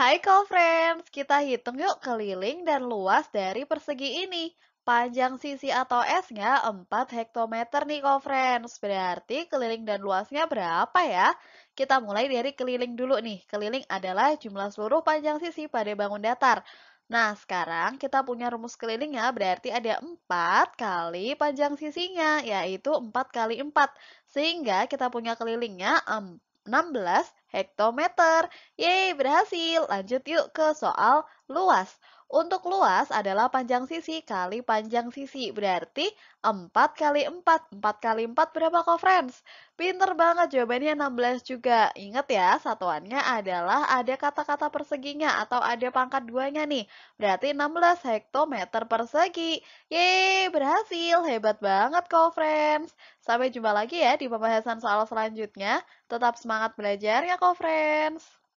Hai call friends kita hitung yuk keliling dan luas dari persegi ini. Panjang sisi atau S-nya 4 hektometer nih call friends Berarti keliling dan luasnya berapa ya? Kita mulai dari keliling dulu nih. Keliling adalah jumlah seluruh panjang sisi pada bangun datar. Nah, sekarang kita punya rumus kelilingnya berarti ada 4 kali panjang sisinya, yaitu 4 kali 4. Sehingga kita punya kelilingnya 16 hektometer. Yeay, berhasil. Lanjut yuk ke soal luas. Untuk luas adalah panjang sisi kali panjang sisi, berarti 4 kali 4. 4 kali 4 berapa kok, friends? Pinter banget jawabannya 16 juga. Ingat ya, satuannya adalah ada kata-kata perseginya atau ada pangkat duanya nih. Berarti 16 hektometer persegi. Yeay, berhasil. Hebat banget kok, friends. Sampai jumpa lagi ya di pembahasan soal selanjutnya. Tetap semangat belajarnya, ya kok, friends.